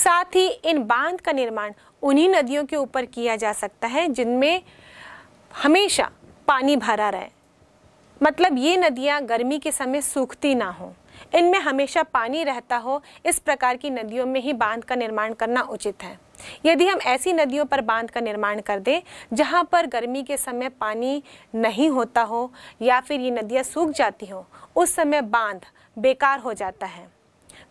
साथ ही इन बांध का निर्माण उन्हीं नदियों के ऊपर किया जा सकता है जिनमें हमेशा पानी भरा रहे मतलब ये नदियाँ गर्मी के समय सूखती ना हों इनमें हमेशा पानी रहता हो इस प्रकार की नदियों में ही बांध का निर्माण करना उचित है यदि हम ऐसी नदियों पर बांध का निर्माण कर दें जहाँ पर गर्मी के समय पानी नहीं होता हो या फिर ये नदियाँ सूख जाती हो उस समय बांध बेकार हो जाता है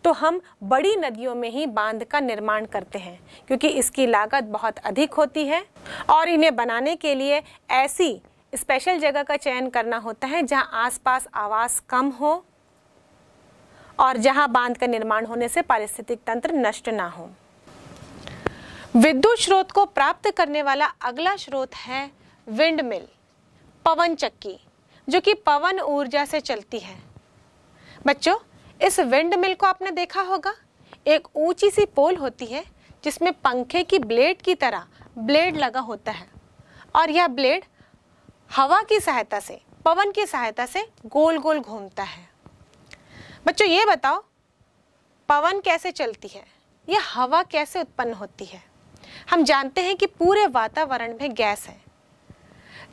तो हम बड़ी नदियों में ही बांध का निर्माण करते हैं क्योंकि इसकी लागत बहुत अधिक होती है और इन्हें बनाने के लिए ऐसी स्पेशल जगह का चयन करना होता है जहां आसपास आवास कम हो और जहां बांध का निर्माण होने से पारिस्थितिक तंत्र नष्ट ना हो विद्युत स्रोत को प्राप्त करने वाला अगला स्रोत है विंड मिल पवन चक्की जो कि पवन ऊर्जा से चलती है बच्चों इस विंड मिल को आपने देखा होगा एक ऊंची सी पोल होती है जिसमें पंखे की ब्लेड की तरह ब्लेड लगा होता है और यह ब्लेड हवा की सहायता से पवन की सहायता से गोल गोल घूमता है बच्चों ये बताओ पवन कैसे चलती है यह हवा कैसे उत्पन्न होती है हम जानते हैं कि पूरे वातावरण में गैस है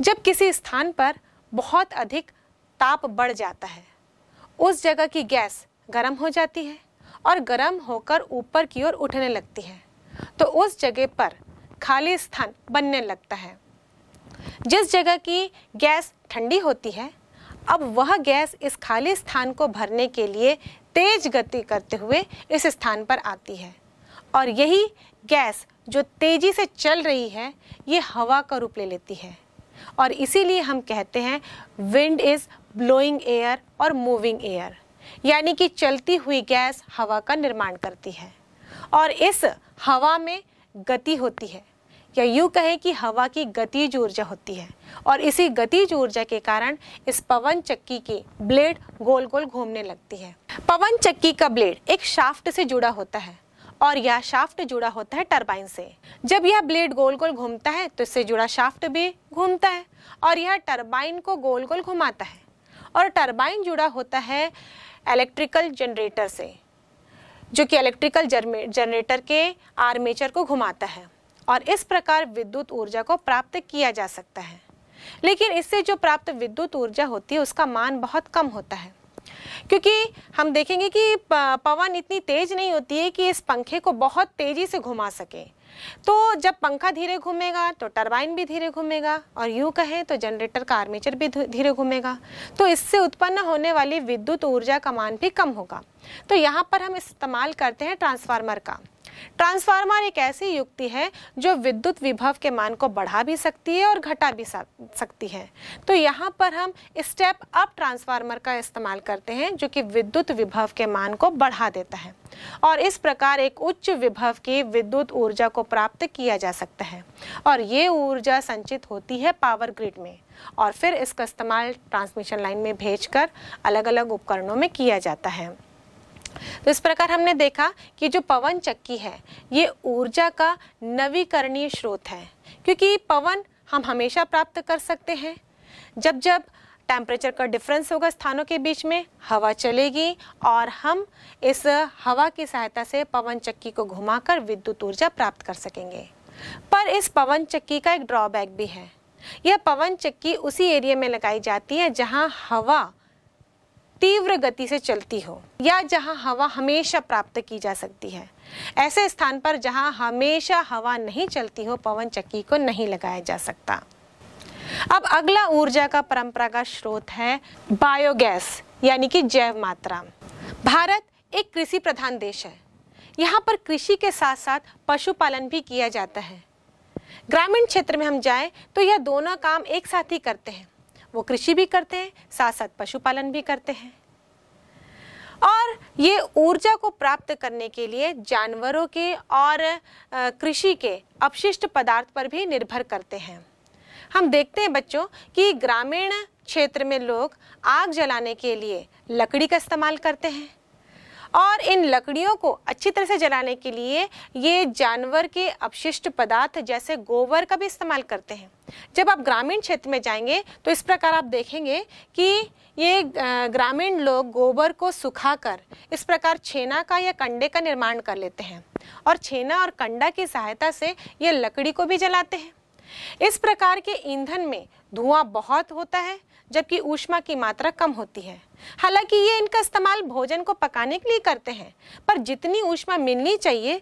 जब किसी स्थान पर बहुत अधिक ताप बढ़ जाता है उस जगह की गैस गर्म हो जाती है और गर्म होकर ऊपर की ओर उठने लगती है तो उस जगह पर खाली स्थान बनने लगता है जिस जगह की गैस ठंडी होती है अब वह गैस इस खाली स्थान को भरने के लिए तेज गति करते हुए इस स्थान पर आती है और यही गैस जो तेजी से चल रही है ये हवा का रूप ले लेती है और इसीलिए हम कहते हैं विंड इज़ ब्लोइंग एयर और मूविंग एयर यानी कि चलती हुई गैस हवा का निर्माण करती है और इस हवा में गति होती है या यूँ कहें कि हवा की गतिज ऊर्जा होती है और इसी गतिज ऊर्जा के कारण इस पवन चक्की के ब्लेड गोल गोल घूमने लगती है पवन चक्की का ब्लेड एक शाफ्ट से जुड़ा होता है और यह शाफ्ट जुड़ा होता है टरबाइन से जब यह ब्लेड गोल गोल घूमता है तो इससे जुड़ा शाफ्ट भी घूमता है और यह टरबाइन को गोल गोल घुमाता है और टरबाइन जुड़ा होता है इलेक्ट्रिकल जनरेटर से जो कि इलेक्ट्रिकल जनरेटर के आर्मेचर को घुमाता है और इस प्रकार विद्युत ऊर्जा को प्राप्त किया जा सकता है लेकिन इससे जो प्राप्त विद्युत ऊर्जा होती है उसका मान बहुत कम होता है क्योंकि हम देखेंगे कि पवन इतनी तेज नहीं होती है कि इस पंखे को बहुत तेज़ी से घुमा सके तो जब पंखा धीरे घूमेगा तो टरबाइन भी धीरे घूमेगा और यूँ कहें तो जनरेटर का आर्मेचर भी धीरे घूमेगा तो इससे उत्पन्न होने वाली विद्युत ऊर्जा का मान भी कम होगा तो यहाँ पर हम इस्तेमाल करते हैं ट्रांसफार्मर का ट्रांसफार्मर एक ऐसी युक्ति है जो विद्युत विभव के मान को बढ़ा भी सकती है और घटा भी सकती है तो यहाँ पर हम स्टेप अप ट्रांसफार्मर का इस्तेमाल करते हैं जो कि विद्युत विभव के मान को बढ़ा देता है और इस प्रकार एक उच्च विभव की विद्युत ऊर्जा को प्राप्त किया जा सकता है और ये ऊर्जा संचित होती है पावर ग्रिड में और फिर इसका इस्तेमाल ट्रांसमिशन लाइन में भेजकर अलग अलग उपकरणों में किया जाता है तो इस प्रकार हमने देखा कि जो पवन चक्की है ये ऊर्जा का नवीकरणीय स्रोत है क्योंकि पवन हम हमेशा प्राप्त कर सकते हैं जब जब टेम्परेचर का डिफरेंस होगा स्थानों के बीच में हवा चलेगी और हम इस हवा की सहायता से पवन चक्की को घुमाकर विद्युत ऊर्जा प्राप्त कर सकेंगे पर इस पवन चक्की का एक ड्रॉबैक भी है यह पवन चक्की उसी एरिया में लगाई जाती है जहां हवा तीव्र गति से चलती हो या जहां हवा हमेशा प्राप्त की जा सकती है ऐसे स्थान पर जहां हमेशा हवा नहीं चलती हो पवन चक्की को नहीं लगाया जा सकता अब अगला ऊर्जा का परंपरागत स्रोत है बायोगैस यानी कि जैव मात्रा भारत एक कृषि प्रधान देश है यहाँ पर कृषि के साथ साथ पशुपालन भी किया जाता है ग्रामीण क्षेत्र में हम जाएं तो यह दोनों काम एक साथ ही करते हैं वो कृषि भी करते हैं साथ साथ पशुपालन भी करते हैं और ये ऊर्जा को प्राप्त करने के लिए जानवरों के और कृषि के अपशिष्ट पदार्थ पर भी निर्भर करते हैं हम देखते हैं बच्चों कि ग्रामीण क्षेत्र में लोग आग जलाने के लिए लकड़ी का इस्तेमाल करते हैं और इन लकड़ियों को अच्छी तरह से जलाने के लिए ये जानवर के अपशिष्ट पदार्थ जैसे गोबर का भी इस्तेमाल करते हैं जब आप ग्रामीण क्षेत्र में जाएंगे तो इस प्रकार आप देखेंगे कि ये ग्रामीण लोग गोबर को सुखाकर इस प्रकार छेना का या कंडे का निर्माण कर लेते हैं और छेना और कंडा की सहायता से ये लकड़ी को भी जलाते हैं इस प्रकार के ईंधन में धुआं बहुत होता है जबकि ऊष्मा की मात्रा कम होती है हालांकि ये इनका इस्तेमाल भोजन को पकाने के लिए करते हैं पर जितनी ऊष्मा मिलनी चाहिए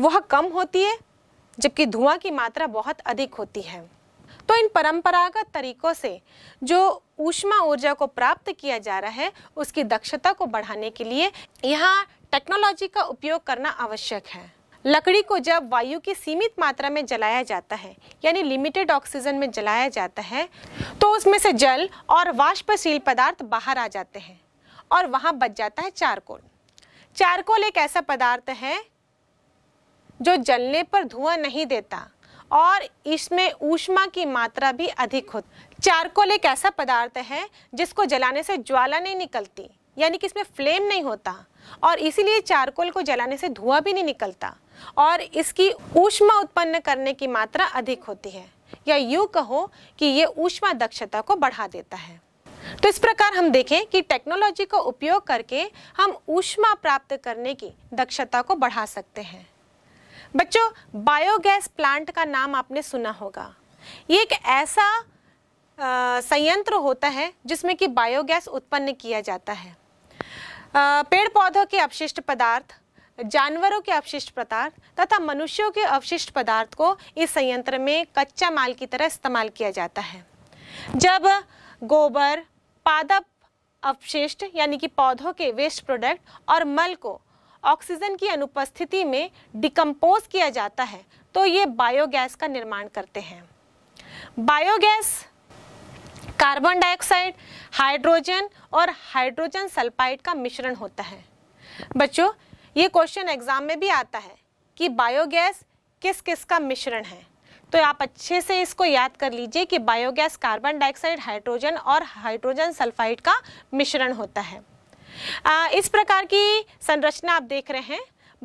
वह कम होती है जबकि धुआं की मात्रा बहुत अधिक होती है तो इन परंपरागत तरीकों से जो ऊष्मा ऊर्जा को प्राप्त किया जा रहा है उसकी दक्षता को बढ़ाने के लिए यहाँ टेक्नोलॉजी का उपयोग करना आवश्यक है लकड़ी को जब वायु की सीमित मात्रा में जलाया जाता है यानी लिमिटेड ऑक्सीजन में जलाया जाता है तो उसमें से जल और वाष्पशील पदार्थ बाहर आ जाते हैं और वहाँ बच जाता है चारकोल चारकोल एक ऐसा पदार्थ है जो जलने पर धुआं नहीं देता और इसमें ऊष्मा की मात्रा भी अधिक होती चारकोल एक ऐसा पदार्थ है जिसको जलाने से ज्वाला नहीं निकलती यानी कि इसमें फ्लेम नहीं होता और इसीलिए चारकोल को जलाने से धुआं भी नहीं निकलता और इसकी ऊष्मा उत्पन्न करने की मात्रा अधिक होती है या यूँ कहो कि ये ऊष्मा दक्षता को बढ़ा देता है तो इस प्रकार हम देखें कि टेक्नोलॉजी का उपयोग करके हम ऊष्मा प्राप्त करने की दक्षता को बढ़ा सकते हैं बच्चों बायोगैस प्लांट का नाम आपने सुना होगा ये एक ऐसा संयंत्र होता है जिसमें कि बायोगैस उत्पन्न किया जाता है पेड़ पौधों के अपशिष्ट पदार्थ जानवरों के अपशिष्ट पदार्थ तथा मनुष्यों के अपशिष्ट पदार्थ को इस संयंत्र में कच्चा माल की तरह इस्तेमाल किया जाता है जब गोबर पादप अपशिष्ट यानी कि पौधों के वेस्ट प्रोडक्ट और मल को ऑक्सीजन की अनुपस्थिति में डिकम्पोज किया जाता है तो ये बायोगैस का निर्माण करते हैं बायोगैस कार्बन डाइऑक्साइड हाइड्रोजन और हाइड्रोजन सल्फाइड का मिश्रण होता है बच्चों ये क्वेश्चन एग्जाम में भी आता है कि बायोगैस किस किस का मिश्रण है तो आप अच्छे से इसको याद कर लीजिए कि बायोगैस कार्बन डाइऑक्साइड हाइड्रोजन और हाइड्रोजन सल्फाइड का मिश्रण होता है आ, इस प्रकार की संरचना आप देख रहे हैं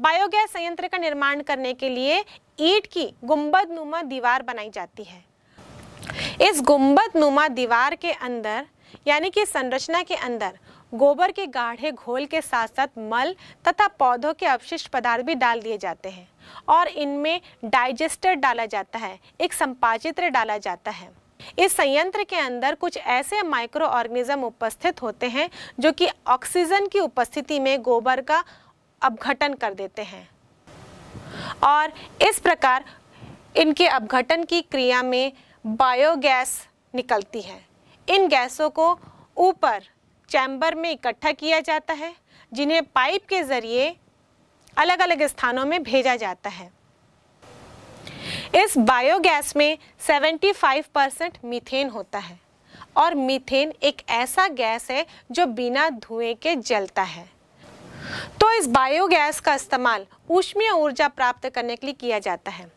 बायोगैस संयंत्र का निर्माण करने के लिए ईट की गुंबद नुमा दीवार बनाई जाती है इस गुंबद नुमा दीवार के अंदर यानी कि संरचना के अंदर गोबर के गाढ़े घोल के साथ साथ मल तथा पौधों के अवशिष्ट पदार्थ भी डाल दिए जाते हैं और इनमें डाइजेस्टर डाला जाता है एक संपाचित्र डाला जाता है इस संयंत्र के अंदर कुछ ऐसे माइक्रो ऑर्गेनिज्म उपस्थित होते हैं जो कि ऑक्सीजन की उपस्थिति में गोबर का अपघटन कर देते हैं और इस प्रकार इनके अपघटन की क्रिया में बायोगैस निकलती है इन गैसों को ऊपर चैम्बर में इकट्ठा किया जाता है जिन्हें पाइप के ज़रिए अलग अलग स्थानों में भेजा जाता है इस बायोगैस में 75 परसेंट मीथेन होता है और मीथेन एक ऐसा गैस है जो बिना धुएं के जलता है तो इस बायोगैस का इस्तेमाल ऊष्मीय ऊर्जा प्राप्त करने के लिए किया जाता है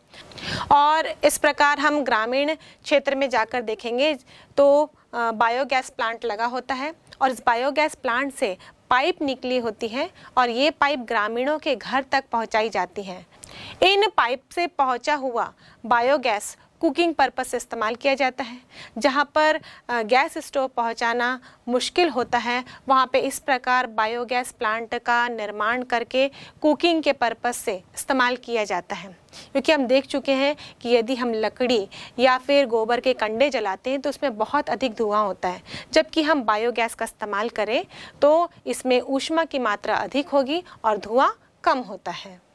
और इस प्रकार हम ग्रामीण क्षेत्र में जाकर देखेंगे तो बायोगैस प्लांट लगा होता है और इस बायोगैस प्लांट से पाइप निकली होती है और ये पाइप ग्रामीणों के घर तक पहुंचाई जाती हैं इन पाइप से पहुंचा हुआ बायोगैस कुकिंग पर्पज़ से इस्तेमाल किया जाता है जहाँ पर गैस स्टोव पहुँचाना मुश्किल होता है वहाँ पे इस प्रकार बायोगैस प्लांट का निर्माण करके कुकिंग के पर्पज़ से इस्तेमाल किया जाता है क्योंकि हम देख चुके हैं कि यदि हम लकड़ी या फिर गोबर के कंडे जलाते हैं तो उसमें बहुत अधिक धुआं होता है जबकि हम बायोगैस का इस्तेमाल करें तो इसमें ऊष्मा की मात्रा अधिक होगी और धुआँ कम होता है